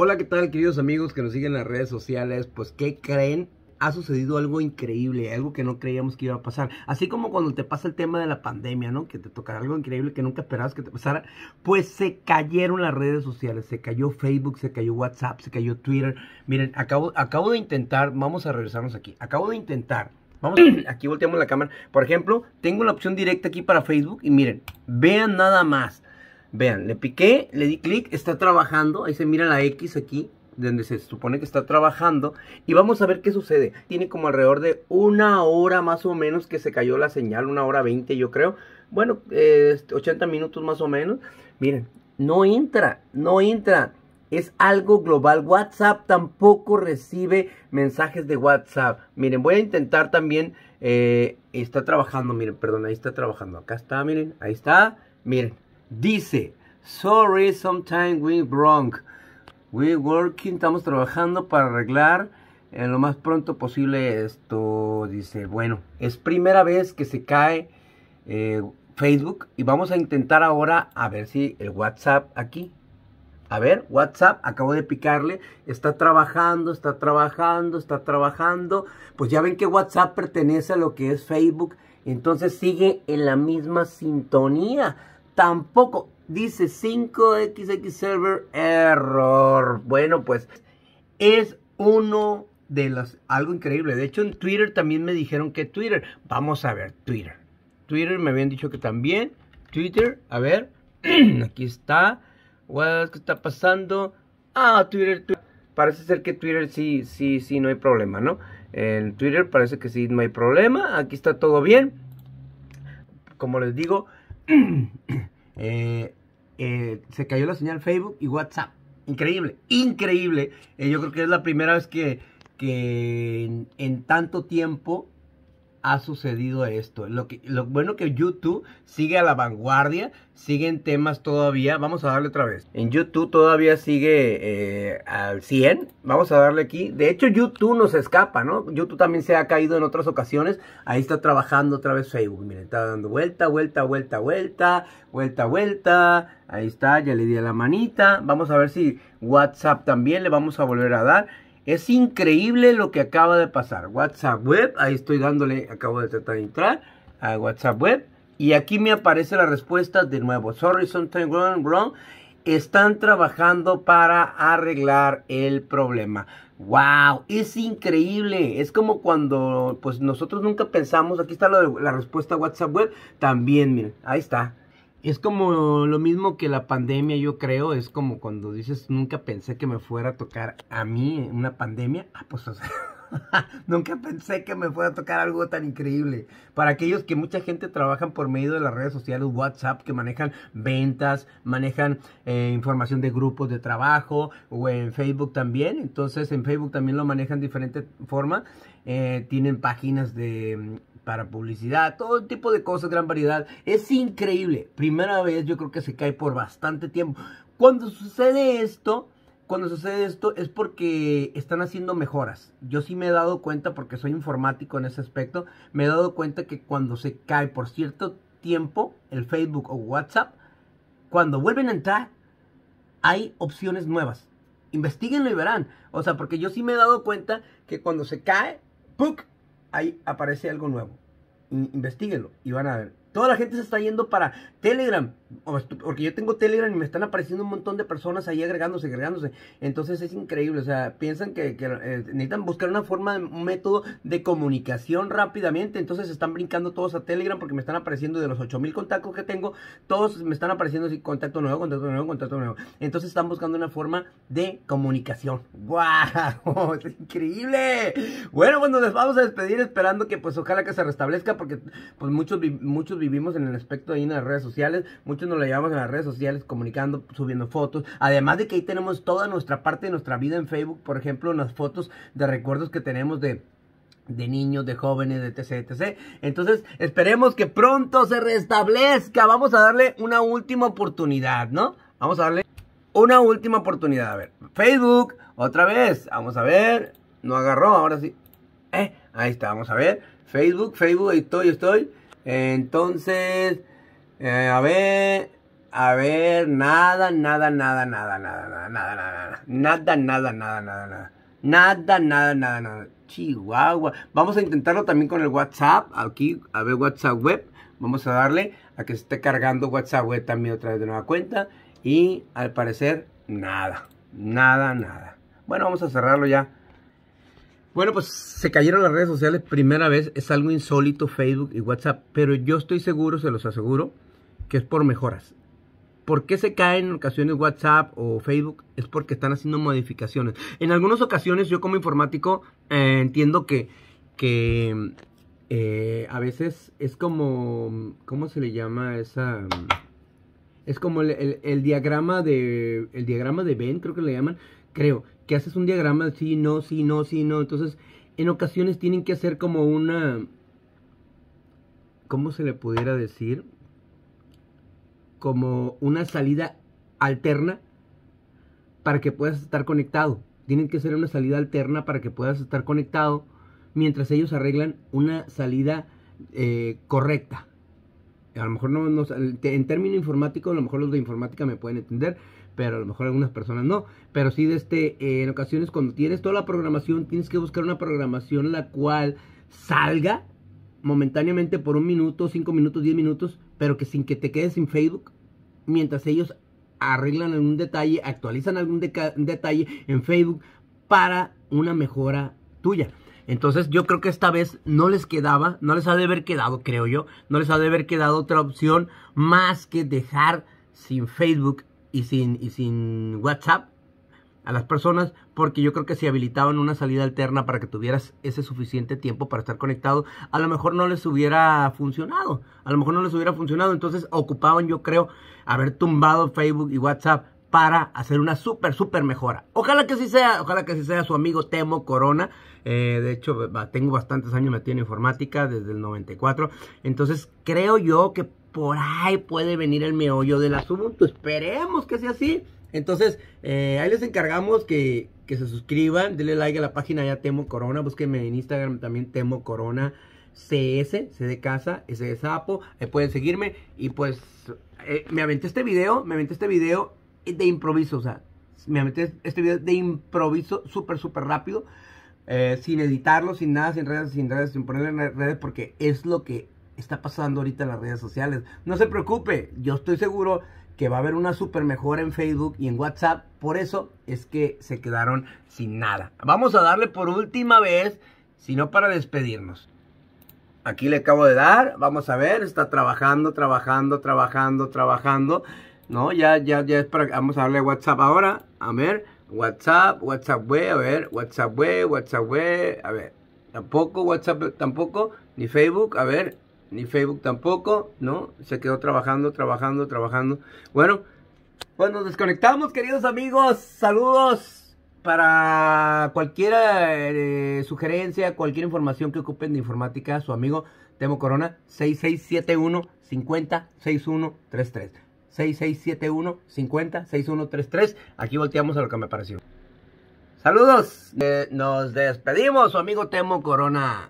Hola, ¿qué tal queridos amigos que nos siguen en las redes sociales? Pues, ¿qué creen? Ha sucedido algo increíble, algo que no creíamos que iba a pasar. Así como cuando te pasa el tema de la pandemia, ¿no? Que te tocará algo increíble que nunca esperabas que te pasara. Pues se cayeron las redes sociales, se cayó Facebook, se cayó WhatsApp, se cayó Twitter. Miren, acabo, acabo de intentar, vamos a regresarnos aquí, acabo de intentar Vamos, aquí volteamos la cámara. Por ejemplo, tengo la opción directa aquí para Facebook y miren, vean nada más. Vean, le piqué, le di clic, está trabajando, ahí se mira la X aquí, donde se supone que está trabajando, y vamos a ver qué sucede. Tiene como alrededor de una hora más o menos que se cayó la señal, una hora veinte yo creo, bueno, 80 minutos más o menos. Miren, no entra, no entra, es algo global. WhatsApp tampoco recibe mensajes de WhatsApp. Miren, voy a intentar también. Eh, está trabajando, miren, perdón, ahí está trabajando. Acá está, miren, ahí está. Miren, Dice, sorry, sometimes we're wrong. We working, estamos trabajando para arreglar en eh, lo más pronto posible esto. Dice, bueno, es primera vez que se cae eh, Facebook y vamos a intentar ahora a ver si el WhatsApp aquí. A ver, WhatsApp, acabo de picarle, está trabajando, está trabajando, está trabajando. Pues ya ven que WhatsApp pertenece a lo que es Facebook, entonces sigue en la misma sintonía. Tampoco dice 5XX Server Error. Bueno, pues es uno de los algo increíble. De hecho, en Twitter también me dijeron que Twitter. Vamos a ver, Twitter. Twitter me habían dicho que también. Twitter, a ver. Aquí está. ¿Qué está pasando? Ah, Twitter, Twitter. Parece ser que Twitter sí, sí, sí, no hay problema, ¿no? En Twitter parece que sí, no hay problema. Aquí está todo bien. Como les digo, Eh, eh, se cayó la señal Facebook y WhatsApp. Increíble, increíble. Eh, yo creo que es la primera vez que, que en tanto tiempo ha sucedido esto. Lo, que, lo bueno que YouTube sigue a la vanguardia, siguen temas todavía. Vamos a darle otra vez. En YouTube todavía sigue eh, al 100. Vamos a darle aquí. De hecho, YouTube nos escapa, ¿no? YouTube también se ha caído en otras ocasiones. Ahí está trabajando otra vez Facebook. Miren, está dando vuelta, vuelta, vuelta, vuelta, vuelta, vuelta. Ahí está, ya le di a la manita. Vamos a ver si WhatsApp también le vamos a volver a dar. Es increíble lo que acaba de pasar. WhatsApp Web, ahí estoy dándole, acabo de tratar de entrar a WhatsApp Web. Y aquí me aparece la respuesta de nuevo. Sorry, something wrong, wrong. Están trabajando para arreglar el problema. ¡Wow! Es increíble. Es como cuando pues nosotros nunca pensamos. Aquí está la respuesta WhatsApp Web. También, miren, ahí está. Es como lo mismo que la pandemia, yo creo, es como cuando dices, nunca pensé que me fuera a tocar a mí una pandemia. Ah, pues nunca pensé que me fuera a tocar algo tan increíble. Para aquellos que mucha gente trabajan por medio de las redes sociales, WhatsApp, que manejan ventas, manejan eh, información de grupos de trabajo o en Facebook también. Entonces en Facebook también lo manejan de diferente forma. Eh, tienen páginas de para publicidad, todo tipo de cosas, gran variedad. Es increíble. Primera vez yo creo que se cae por bastante tiempo. Cuando sucede esto, cuando sucede esto es porque están haciendo mejoras. Yo sí me he dado cuenta, porque soy informático en ese aspecto, me he dado cuenta que cuando se cae por cierto tiempo el Facebook o WhatsApp, cuando vuelven a entrar, hay opciones nuevas. Investíguenlo y verán. O sea, porque yo sí me he dado cuenta que cuando se cae, ¡puc! ahí aparece algo nuevo. Investíguenlo y van a ver. Toda la gente se está yendo para Telegram. Porque yo tengo Telegram y me están apareciendo un montón de personas ahí agregándose, agregándose. Entonces es increíble. O sea, piensan que, eh, necesitan buscar una forma, un método de comunicación rápidamente. Entonces están brincando todos a Telegram porque me están apareciendo de los 8000 contactos que tengo. Todos me están apareciendo así: contacto nuevo, contacto nuevo, contacto nuevo. Entonces están buscando una forma de comunicación. ¡Wow! ¡Es increíble! Bueno, bueno, les vamos a despedir esperando que, pues, ojalá que se restablezca porque, pues, muchos, muchos vivimos en el aspecto ahí en las redes sociales. Muchos nos la llevamos en las redes sociales, comunicando, subiendo fotos. Además de que ahí tenemos toda nuestra parte de nuestra vida en Facebook, por ejemplo, las fotos de recuerdos que tenemos de de niños, de jóvenes, de etc, etc. Entonces, esperemos que pronto se restablezca. Vamos a darle una última oportunidad, ¿no? Vamos a darle una última oportunidad. A ver, Facebook, otra vez. Vamos a ver. No agarró, ahora sí. Eh, ahí está, vamos a ver. Facebook, Facebook, ahí estoy, estoy. Entonces, eh, a ver, a ver, nada, nada, nada, nada, nada, nada, nada, nada, nada, nada, nada, nada, nada. Nada, nada, nada, nada. Chihuahua. Vamos a intentarlo también con el WhatsApp. Aquí, a ver, WhatsApp web. Vamos a darle a que se esté cargando WhatsApp web también otra vez de nueva cuenta. Y al parecer, nada. Nada, nada. Bueno, vamos a cerrarlo ya. Bueno, pues se cayeron las redes sociales primera vez. Es algo insólito Facebook y WhatsApp. Pero yo estoy seguro, se los aseguro que es por mejoras. ¿Por qué se caen en ocasiones WhatsApp o Facebook? Es porque están haciendo modificaciones. En algunas ocasiones yo como informático eh, entiendo que, que eh, a veces es como, ¿cómo se le llama esa? Es como el, diagrama de, el diagrama de Ben creo que le llaman, creo, que haces un diagrama, sí, no, sí, no, sí, no, entonces en ocasiones tienen que hacer como una, ¿cómo se le pudiera decir? como una salida alterna para que puedas estar conectado. Tienen que ser una salida alterna para que puedas estar conectado mientras ellos arreglan una salida eh, correcta. A lo mejor no, en término informático, a lo mejor los de informática me pueden entender, pero a lo mejor algunas personas no. Pero sí, de este, eh, en ocasiones cuando tienes toda la programación, tienes que buscar una programación la cual salga momentáneamente por un minuto, cinco minutos, diez minutos, pero que sin que te quedes sin Facebook, mientras ellos arreglan algún detalle, actualizan algún detalle en Facebook para una mejora tuya. Entonces yo creo que esta vez no les quedaba, no les ha de haber quedado, creo yo, no les ha de haber quedado otra opción más que dejar sin Facebook y sin, y sin WhatsApp a las personas porque yo creo que si habilitaban una salida alterna para que tuvieras ese suficiente tiempo para estar conectado, a lo mejor no les hubiera funcionado, a lo mejor no les hubiera funcionado, entonces ocupaban yo creo haber tumbado Facebook y WhatsApp para hacer una súper, súper mejora. Ojalá que sí sea, ojalá que sí sea su amigo Temo Corona. Eh, de hecho, tengo bastantes años metido en informática, desde el 94. Entonces, creo yo que por ahí puede venir el meollo del asunto. Esperemos que sea así. Entonces, eh, ahí les encargamos que, se suscriban, denle like a la página ya Temo Corona, búsquenme en Instagram también Temo Corona CS, C de casa, S de sapo, ahí pueden seguirme y pues eh, me aventé este video, me aventé este video de improviso, o sea, me aventé este video de improviso súper, súper rápido, eh, sin editarlo, sin nada, sin redes, sin redes, sin ponerle en redes, porque es lo que está pasando ahorita en las redes sociales. No se preocupe, yo estoy seguro que va a haber una super mejora en Facebook y en WhatsApp. Por eso es que se quedaron sin nada. Vamos a darle por última vez, si no para despedirnos. Aquí le acabo de dar, vamos a ver, está trabajando, trabajando, trabajando, trabajando. No, ya, ya, ya es para, vamos a darle WhatsApp ahora, a ver, WhatsApp, WhatsApp web, a ver, WhatsApp web, WhatsApp web, a ver, tampoco WhatsApp, tampoco, ni Facebook, a ver, ni Facebook tampoco, ¿no? Se quedó trabajando, trabajando, trabajando. Bueno, pues nos desconectamos, queridos amigos. Saludos para cualquier eh, sugerencia, cualquier información que ocupen de informática, su amigo Temo Corona, 6671 50 6133. 6671 50 6133. Aquí volteamos a lo que me pareció. Saludos, eh, nos despedimos, su amigo Temo Corona.